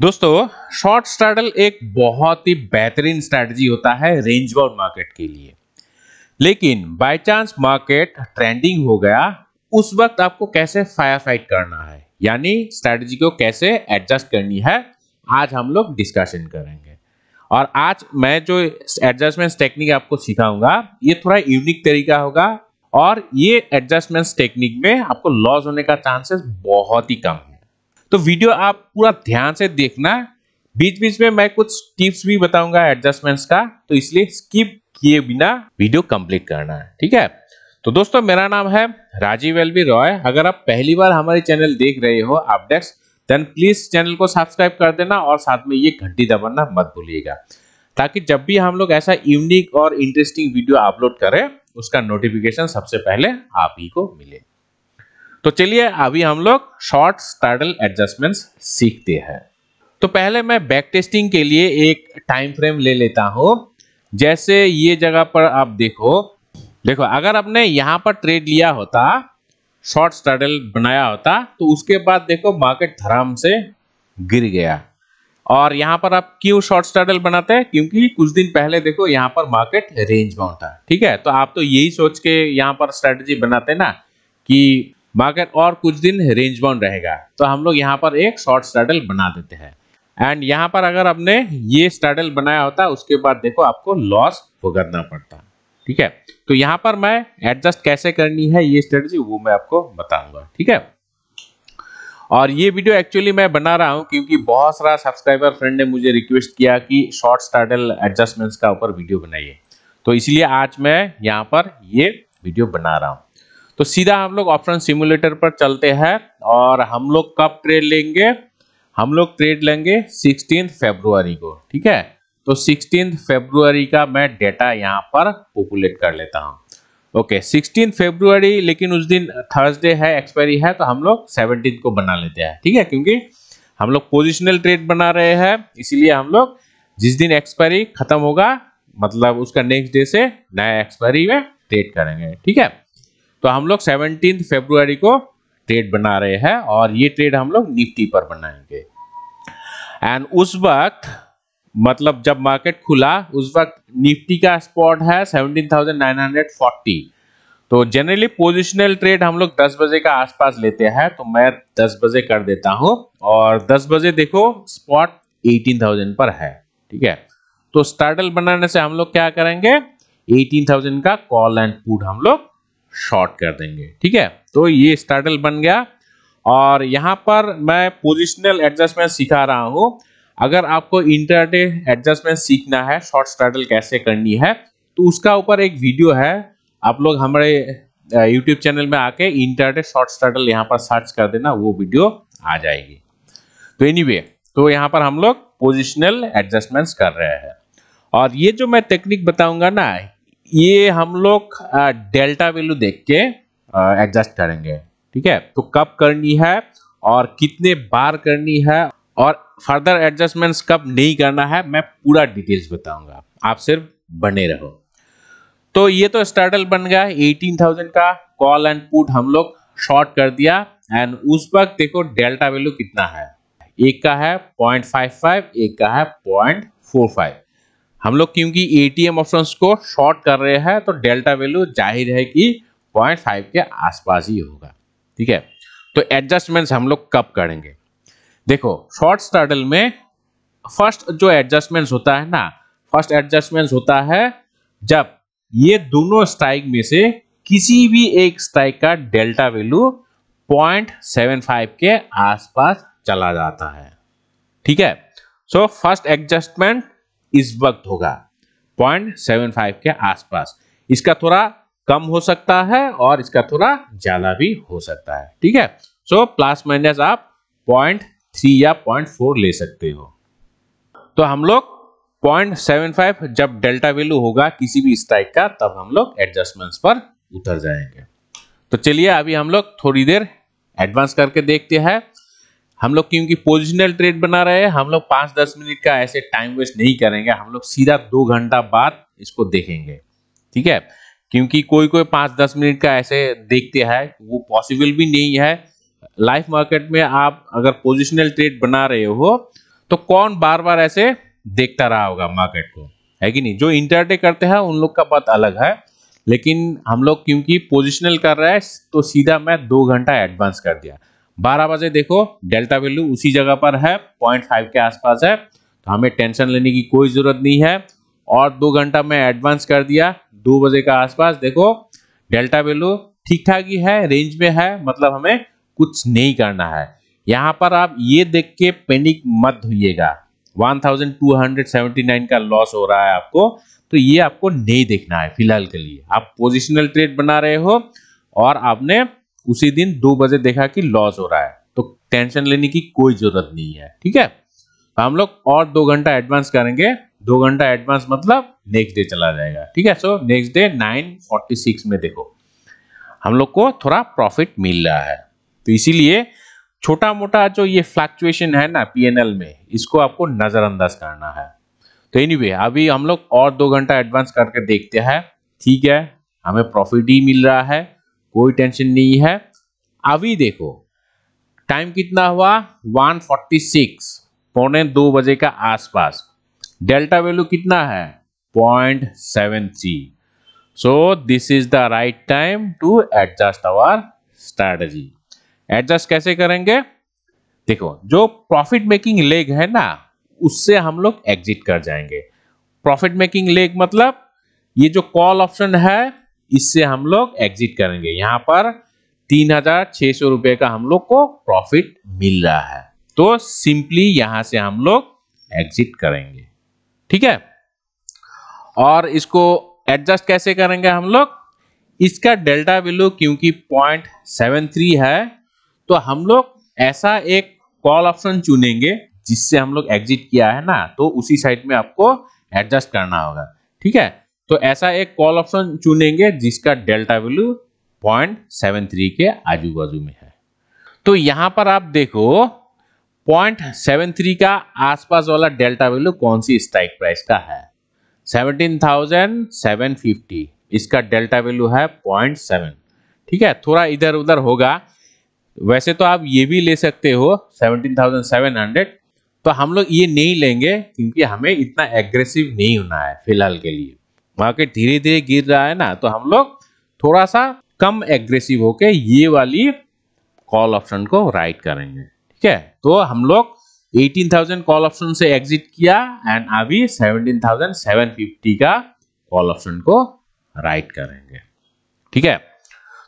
दोस्तों short startle एक बहुत ही बेहतरीन स्ट्रैटेजी होता है रेंज बाउंड मार्केट के लिए लेकिन बाय चांस मार्केट ट्रेंडिंग हो गया उस वक्त आपको कैसे फायर फाइट करना है यानी स्ट्रैटेजी को कैसे एडजस्ट करनी है आज हम लोग डिस्कशन करेंगे और आज मैं जो एडजस्टमेंट्स टेक्निक आपको सिखाऊंगा ये थोड़ा यूनिक तरीका होगा और ये एडजस्टमेंट्स टेक्निक में आपको लॉस होने का चांसेस बहुत ही कम तो वीडियो आप पूरा ध्यान से देखना बीच बीच में मैं कुछ टिप्स भी बताऊंगा एडजस्टमेंट्स का तो इसलिए स्किप किए बिना वीडियो कंप्लीट करना है ठीक है तो दोस्तों मेरा नाम है राजीव एलवी रॉय अगर आप पहली बार हमारे चैनल देख रहे हो अपडेट्स देन प्लीज चैनल को सब्सक्राइब कर देना और साथ में ये घंटी दबाना मत भूलिएगा ताकि जब भी हम लोग ऐसा यूनिक और इंटरेस्टिंग वीडियो अपलोड करें उसका नोटिफिकेशन सबसे पहले आप ही को मिले तो चलिए अभी हम लोग शॉर्ट स्टार्टल एडजस्टमेंट्स सीखते हैं तो पहले मैं बैक टेस्टिंग के लिए एक टाइम फ्रेम ले लेता हूं जैसे ये जगह पर आप देखो देखो अगर आपने यहां पर ट्रेड लिया होता शॉर्ट स्टार्टल बनाया होता तो उसके बाद देखो मार्केट धराम से गिर गया और यहां पर आप क्यों शॉर्ट स्टार्टल बनाते हैं क्योंकि कुछ दिन पहले देखो यहाँ पर मार्केट रेंज में होता ठीक है तो आप तो यही सोच के यहाँ पर स्ट्रेटजी बनाते ना कि मार्केट और कुछ दिन रेंज बाउंड रहेगा तो हम लोग यहाँ पर एक शॉर्ट स्टार्टल बना देते हैं एंड यहाँ पर अगर आपने ये स्टार्टल बनाया होता उसके बाद देखो आपको लॉस भुगतना पड़ता ठीक है तो यहाँ पर मैं एडजस्ट कैसे करनी है ये स्ट्रेटजी वो मैं आपको बताऊंगा ठीक है और ये वीडियो एक्चुअली मैं बना रहा हूँ क्योंकि बहुत सारा सब्सक्राइबर फ्रेंड ने मुझे रिक्वेस्ट किया कि शॉर्ट स्टार्टल एडजस्टमेंट्स का ऊपर वीडियो बनाइए तो इसलिए आज मैं यहाँ पर ये वीडियो बना रहा हूँ तो सीधा हम लोग ऑप्शन सिमुलेटर पर चलते हैं और हम लोग कब ट्रेड लेंगे हम लोग ट्रेड लेंगे सिक्सटीन फेब्रुवरी को ठीक है तो सिक्सटीन फेब्रुवरी का मैं डेटा यहाँ पर पॉपुलेट कर लेता हूँ ओके सिक्सटीन फेब्रुवरी लेकिन उस दिन थर्सडे है एक्सपायरी है तो हम लोग सेवनटीन को बना लेते हैं ठीक है क्योंकि हम लोग पोजिशनल ट्रेड बना रहे हैं इसीलिए हम लोग जिस दिन एक्सपायरी खत्म होगा मतलब उसका नेक्स्ट डे से नया एक्सपायरी में ट्रेड करेंगे ठीक है तो हम लोग सेवनटीन फेब्रुवरी को ट्रेड बना रहे हैं और ये ट्रेड हम लोग निफ्टी पर बनाएंगे एंड उस वक्त मतलब जब मार्केट खुला उस वक्त निफ्टी का स्पॉट है 17,940 तो जनरली पोजिशनल ट्रेड हम लोग 10 बजे का आसपास लेते हैं तो मैं 10 बजे कर देता हूं और 10 बजे देखो स्पॉट 18,000 पर है ठीक है तो स्टार्टल बनाने से हम लोग क्या करेंगे 18,000 का कॉल एंड पुट हम लोग शॉर्ट कर देंगे ठीक है तो ये स्टार्टल बन गया और यहाँ पर मैं पोजिशनल एडजस्टमेंट सिखा रहा हूँ अगर आपको इंटरडे एडजस्टमेंट सीखना है शॉर्ट स्टार्टल कैसे करनी है तो उसका ऊपर एक वीडियो है आप लोग हमारे यूट्यूब चैनल में आके इंटरडे शॉर्ट स्टार्टल यहाँ पर सर्च कर देना वो वीडियो आ जाएगी तो एनी anyway, तो यहाँ पर हम लोग पोजिशनल एडजस्टमेंट्स कर रहे हैं और ये जो मैं टेक्निक बताऊंगा ना ये हम लोग डेल्टा वैल्यू देख के एडजस्ट करेंगे ठीक है तो कब करनी है और कितने बार करनी है और फर्दर एडजस्टमेंट्स कब नहीं करना है मैं पूरा डिटेल्स बताऊंगा आप सिर्फ बने रहो तो ये तो स्टार्टल बन गया 18,000 का कॉल एंड पुट हम लोग शॉर्ट कर दिया एंड उस वक्त देखो डेल्टा वैल्यू कितना है एक का है 0.55 एक का है 0.45 हम लोग क्योंकि एम ऑप्शन को शॉर्ट कर रहे हैं तो डेल्टा वैल्यू जाहिर है कि पॉइंट फाइव के आसपास ही होगा ठीक है तो एडजस्टमेंट्स हम लोग कब करेंगे देखो शॉर्ट स्टार्टल में फर्स्ट जो एडजस्टमेंट्स होता है ना फर्स्ट एडजस्टमेंट्स होता है जब ये दोनों स्ट्राइक में से किसी भी एक स्ट्राइक का डेल्टा वैल्यू 0.75 के आसपास चला जाता है ठीक है सो फर्स्ट एडजस्टमेंट इस वक्त होगा पॉइंट सेवन फाइव के आसपास इसका थोड़ा कम हो सकता है और इसका थोड़ा ज्यादा भी हो सकता है ठीक है सो प्लस माइनस आप पॉइंट थ्री या पॉइंट फोर ले सकते हो तो हम लोग पॉइंट सेवन फाइव जब डेल्टा वैल्यू होगा किसी भी स्ट्राइक का तब हम लोग एडजस्टमेंट्स पर उतर जाएंगे तो चलिए अभी हम लोग थोड़ी देर एडवांस करके देखते हैं हम लोग क्योंकि पोजिशनल ट्रेड बना रहे हैं हम लोग पांच दस मिनट का ऐसे टाइम वेस्ट नहीं करेंगे हम लोग सीधा दो घंटा बाद इसको देखेंगे ठीक है क्योंकि कोई कोई पांच दस मिनट का ऐसे देखते हैं वो पॉसिबल भी नहीं है लाइफ मार्केट में आप अगर पोजिशनल ट्रेड बना रहे हो तो कौन बार बार ऐसे देखता रहा होगा मार्केट को है कि नहीं जो इंटरटे करते हैं उन लोग का बात अलग है लेकिन हम लोग क्योंकि पोजिशनल कर रहे हैं तो सीधा मैं दो घंटा एडवांस कर दिया बारह बजे देखो डेल्टा वैल्यू उसी जगह पर है पॉइंट फाइव के आसपास है तो हमें टेंशन लेने की कोई जरूरत नहीं है और दो घंटा में एडवांस कर दिया दो बजे के आसपास देखो डेल्टा वैल्यू ठीक ठाक ही है रेंज में है मतलब हमें कुछ नहीं करना है यहाँ पर आप ये देख के पेनिक मत होइएगा 1279 का लॉस हो रहा है आपको तो ये आपको नहीं देखना है फिलहाल के लिए आप पोजिशनल ट्रेड बना रहे हो और आपने उसी दिन दो बजे देखा कि लॉस हो रहा है तो टेंशन लेने की कोई जरूरत नहीं है ठीक है तो हम लोग और दो घंटा एडवांस करेंगे दो घंटा एडवांस मतलब नेक्स्ट डे चला जाएगा ठीक है सो नेक्स्ट डे 9:46 में देखो हम लोग को थोड़ा प्रॉफिट मिल रहा है तो इसीलिए छोटा मोटा जो ये फ्लैक्चुएशन है ना एल में इसको आपको नजरअंदाज करना है तो एनी anyway, अभी हम लोग और दो घंटा एडवांस करके देखते हैं ठीक है हमें प्रॉफिट ही मिल रहा है कोई टेंशन नहीं है अभी देखो टाइम कितना हुआ 146 पौने दो बजे का आसपास डेल्टा वैल्यू कितना है point seven see so this is the right time to adjust our strategy adjust कैसे करेंगे देखो जो प्रॉफिट मेकिंग लेग है ना उससे हम लोग एग्जिट कर जाएंगे प्रॉफिट मेकिंग लेग मतलब ये जो कॉल ऑप्शन है इससे हम लोग एग्जिट करेंगे यहाँ पर तीन हजार छह सौ रुपए का हम लोग को प्रॉफिट मिल रहा है तो सिंपली यहां से हम लोग एग्जिट करेंगे ठीक है और इसको एडजस्ट कैसे करेंगे हम लोग इसका डेल्टा वैल्यू क्योंकि पॉइंट सेवन थ्री है तो हम लोग ऐसा एक कॉल ऑप्शन चुनेंगे जिससे हम लोग एग्जिट किया है ना तो उसी साइड में आपको एडजस्ट करना होगा ठीक है तो ऐसा एक कॉल ऑप्शन चुनेंगे जिसका डेल्टा वैल्यू 0.73 के आजू बाजू में है तो यहां पर आप देखो 0.73 का आसपास वाला डेल्टा वैल्यू कौन सी स्ट्राइक प्राइस का है 17,750 इसका डेल्टा वैल्यू है 0.7 ठीक है थोड़ा इधर उधर होगा वैसे तो आप ये भी ले सकते हो 17,700 तो हम लोग ये नहीं लेंगे क्योंकि हमें इतना एग्रेसिव नहीं होना है फिलहाल के लिए मार्केट धीरे धीरे गिर रहा है ना तो हम लोग थोड़ा सा कम एग्रेसिव होके ये वाली कॉल ऑप्शन को राइट करेंगे ठीक है तो हम लोग 18,000 कॉल ऑप्शन से एग्जिट किया एंड अभी 17,750 का कॉल ऑप्शन को राइट करेंगे ठीक है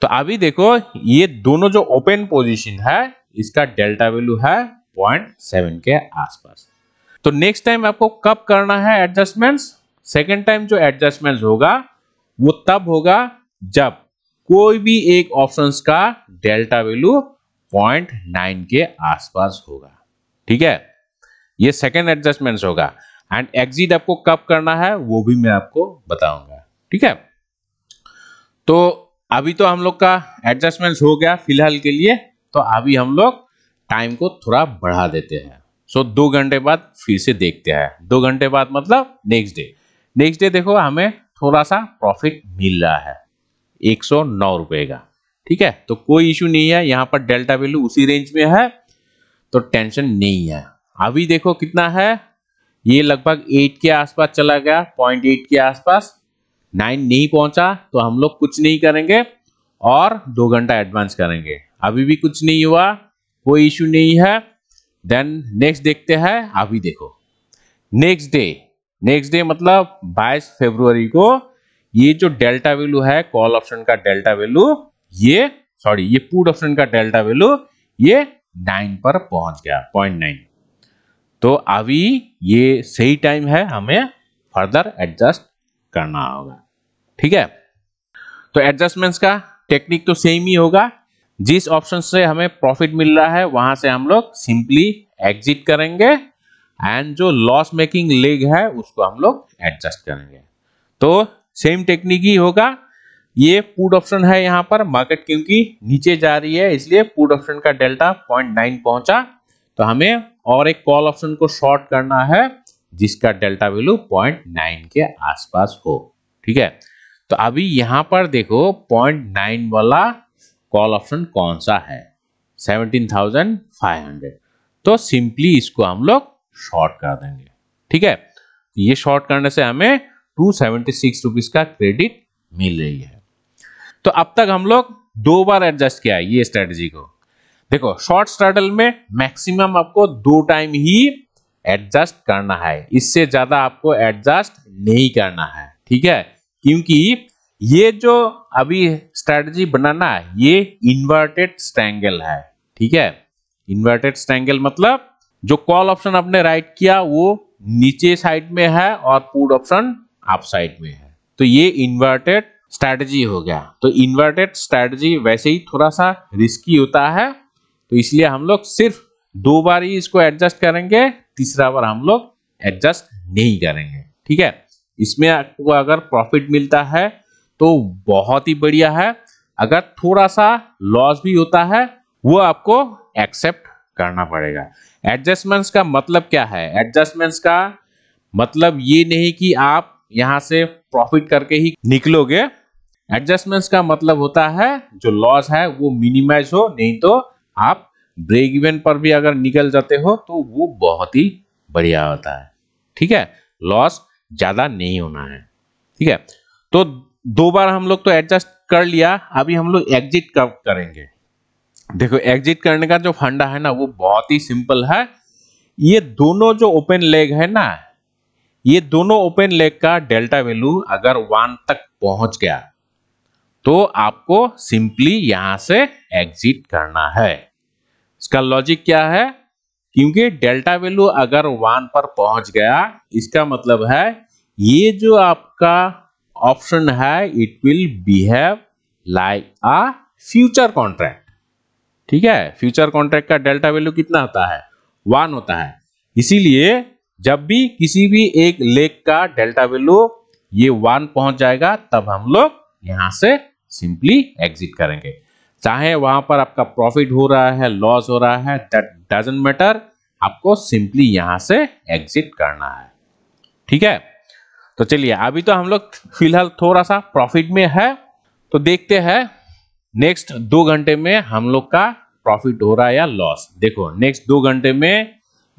तो अभी देखो ये दोनों जो ओपन पोजीशन है इसका डेल्टा वैल्यू है 0.7 के आसपास तो नेक्स्ट टाइम आपको कब करना है एडजस्टमेंट्स सेकेंड टाइम जो एडजस्टमेंट होगा वो तब होगा जब कोई भी एक ऑप्शन का डेल्टा वैल्यू 0.9 के आसपास होगा ठीक है ये सेकेंड एडजस्टमेंट होगा एंड एग्जिट आपको कब करना है वो भी मैं आपको बताऊंगा ठीक है तो अभी तो हम लोग का एडजस्टमेंट हो गया फिलहाल के लिए तो अभी हम लोग टाइम को थोड़ा बढ़ा देते हैं सो so, दो घंटे बाद फिर से देखते हैं दो घंटे बाद मतलब नेक्स्ट डे नेक्स्ट डे देखो हमें थोड़ा सा प्रॉफिट मिल रहा है एक सौ नौ रुपए का ठीक है तो कोई इश्यू नहीं है यहाँ पर डेल्टा वैल्यू उसी रेंज में है तो टेंशन नहीं है अभी देखो कितना है ये लगभग एट के आसपास चला गया पॉइंट एट के आसपास नाइन नहीं पहुंचा तो हम लोग कुछ नहीं करेंगे और दो घंटा एडवांस करेंगे अभी भी कुछ नहीं हुआ कोई इशू नहीं है देन नेक्स्ट देखते हैं अभी देखो नेक्स्ट डे नेक्स्ट डे मतलब 22 फरवरी को ये जो डेल्टा वैल्यू है कॉल ऑप्शन का डेल्टा वैल्यू ये सॉरी ये पुट ऑप्शन का डेल्टा वैल्यू ये नाइन पर पहुंच गया पॉइंट नाइन तो अभी ये सही टाइम है हमें फर्दर एडजस्ट करना होगा ठीक है तो एडजस्टमेंट्स का टेक्निक तो सेम ही होगा जिस ऑप्शन से हमें प्रॉफिट मिल रहा है वहां से हम लोग सिंपली एग्जिट करेंगे एंड जो लॉस मेकिंग लेग है उसको हम लोग एडजस्ट करेंगे तो सेम टेक्निक ही होगा ये पुट ऑप्शन है यहाँ पर मार्केट क्योंकि नीचे जा रही है इसलिए पुट ऑप्शन का डेल्टा पॉइंट नाइन पहुंचा तो हमें और एक कॉल ऑप्शन को शॉर्ट करना है जिसका डेल्टा वैल्यू पॉइंट नाइन के आसपास हो ठीक है तो अभी यहाँ पर देखो पॉइंट नाइन वाला कॉल ऑप्शन कौन सा है सेवनटीन थाउजेंड फाइव हंड्रेड तो सिंपली इसको हम लोग शॉर्ट कर देंगे ठीक है ये शॉर्ट करने से हमें टू सेवेंटी सिक्स रुपीज का क्रेडिट मिल रही है तो अब तक हम लोग दो बार एडजस्ट किया है ये स्ट्रेटजी को देखो शॉर्ट स्ट्रेटल में मैक्सिमम आपको दो टाइम ही एडजस्ट करना है इससे ज्यादा आपको एडजस्ट नहीं करना है ठीक है क्योंकि ये जो अभी स्ट्रेटजी बनाना है ये इन्वर्टेड स्ट्रैंगल है ठीक है इन्वर्टेड स्ट्रैंगल मतलब जो कॉल ऑप्शन आपने राइट किया वो नीचे साइड में है और पुट ऑप्शन आप साइड में है तो ये इन्वर्टेड स्ट्रेटजी हो गया तो इन्वर्टेड स्ट्रेटजी वैसे ही थोड़ा सा रिस्की होता है तो इसलिए हम लोग सिर्फ दो बार ही इसको एडजस्ट करेंगे तीसरा बार हम लोग एडजस्ट नहीं करेंगे ठीक है इसमें आपको अगर प्रॉफिट मिलता है तो बहुत ही बढ़िया है अगर थोड़ा सा लॉस भी होता है वो आपको एक्सेप्ट करना पड़ेगा एडजस्टमेंट्स का मतलब क्या है एडजस्टमेंट्स का मतलब ये नहीं कि आप यहां से प्रॉफिट करके ही निकलोगे एडजस्टमेंट्स का मतलब होता है जो लॉस है वो मिनिमाइज हो नहीं तो आप ब्रेक इवन पर भी अगर निकल जाते हो तो वो बहुत ही बढ़िया होता है ठीक है लॉस ज्यादा नहीं होना है ठीक है तो दो बार हम लोग तो एडजस्ट कर लिया अभी हम लोग एग्जिट कब करेंगे देखो एग्जिट करने का जो फंडा है ना वो बहुत ही सिंपल है ये दोनों जो ओपन लेग है ना ये दोनों ओपन लेग का डेल्टा वैल्यू अगर वन तक पहुंच गया तो आपको सिंपली यहां से एग्जिट करना है इसका लॉजिक क्या है क्योंकि डेल्टा वैल्यू अगर वन पर पहुंच गया इसका मतलब है ये जो आपका ऑप्शन है it will behave like a future contract ठीक है फ्यूचर कॉन्ट्रैक्ट का डेल्टा वैल्यू कितना होता है वन होता है इसीलिए जब भी किसी भी एक लेक का डेल्टा वैल्यू ये वन पहुंच जाएगा तब हम लोग यहां से सिंपली एग्जिट करेंगे चाहे वहां पर आपका प्रॉफिट हो रहा है लॉस हो रहा है दैट डजेंट मैटर आपको सिंपली यहां से एग्जिट करना है ठीक है तो चलिए अभी तो हम लोग फिलहाल थोड़ा सा प्रॉफिट में है तो देखते हैं नेक्स्ट दो घंटे में हम लोग का प्रॉफिट हो रहा है या लॉस देखो नेक्स्ट दो घंटे में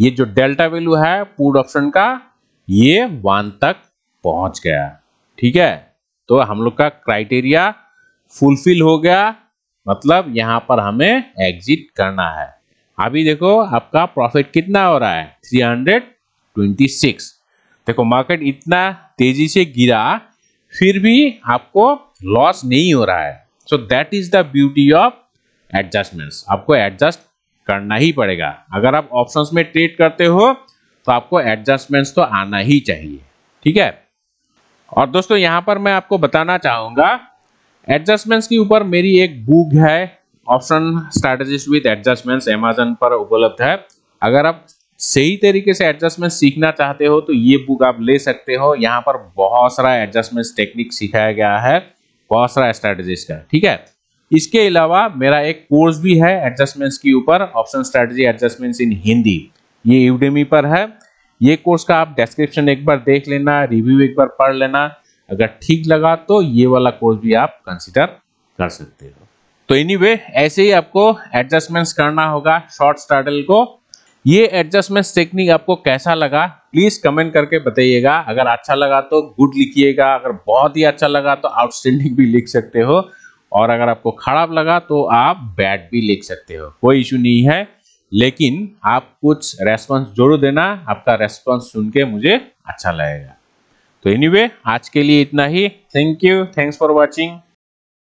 ये जो डेल्टा वैल्यू है पूर्ड ऑप्शन का ये वन तक पहुंच गया ठीक है तो हम लोग का क्राइटेरिया फुलफिल हो गया मतलब यहां पर हमें एग्जिट करना है अभी देखो आपका प्रॉफिट कितना हो रहा है 326 देखो मार्केट इतना तेजी से गिरा फिर भी आपको लॉस नहीं हो रहा है so that is the beauty of adjustments आपको एडजस्ट करना ही पड़ेगा अगर आप ऑप्शंस में ट्रेड करते हो तो आपको एडजस्टमेंट्स तो आना ही चाहिए ठीक है और दोस्तों यहां पर मैं आपको बताना चाहूंगा एडजस्टमेंट्स के ऊपर मेरी एक बुक है option strategist with adjustments Amazon पर उपलब्ध है अगर आप सही तरीके से एडजस्टमेंट सीखना चाहते हो तो ये बुक आप ले सकते हो यहाँ पर बहुत सारा एडजस्टमेंट टेक्निक सिखाया गया है बहुत सारा स्ट्रैटेजिस्ट का ठीक है इसके अलावा मेरा एक कोर्स भी है एडजस्टमेंट्स के ऊपर option strategy adjustments in Hindi ये यूडेमी पर है ये कोर्स का आप डिस्क्रिप्शन एक बार देख लेना रिव्यू एक बार पढ़ लेना अगर ठीक लगा तो ये वाला कोर्स भी आप कंसिडर कर सकते हो तो एनी anyway, ऐसे ही आपको एडजस्टमेंट्स करना होगा शॉर्ट स्टार्टल को ये एडजस्टमेंट्स टेक्निक आपको कैसा लगा प्लीज कमेंट करके बताइएगा अगर अच्छा लगा तो गुड लिखिएगा अगर बहुत ही अच्छा लगा तो आउटस्टैंडिंग भी लिख सकते हो और अगर आपको खराब लगा तो आप बैड भी लिख सकते हो कोई इशू नहीं है लेकिन आप कुछ रेस्पॉन्स जरूर देना आपका रेस्पॉन्स सुन के मुझे अच्छा लगेगा तो एनीवे anyway, आज के लिए इतना ही thank you thanks for watching